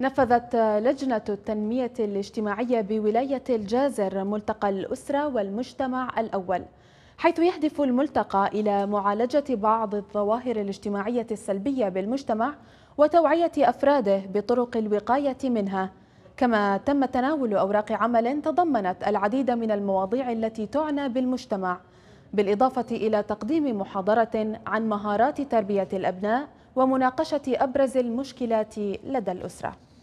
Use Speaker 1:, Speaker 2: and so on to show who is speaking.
Speaker 1: نفذت لجنة التنمية الاجتماعية بولاية الجازر ملتقى الأسرة والمجتمع الأول حيث يهدف الملتقى إلى معالجة بعض الظواهر الاجتماعية السلبية بالمجتمع وتوعية أفراده بطرق الوقاية منها كما تم تناول أوراق عمل تضمنت العديد من المواضيع التي تعنى بالمجتمع بالإضافة إلى تقديم محاضرة عن مهارات تربية الأبناء ومناقشة أبرز المشكلات لدى الأسرة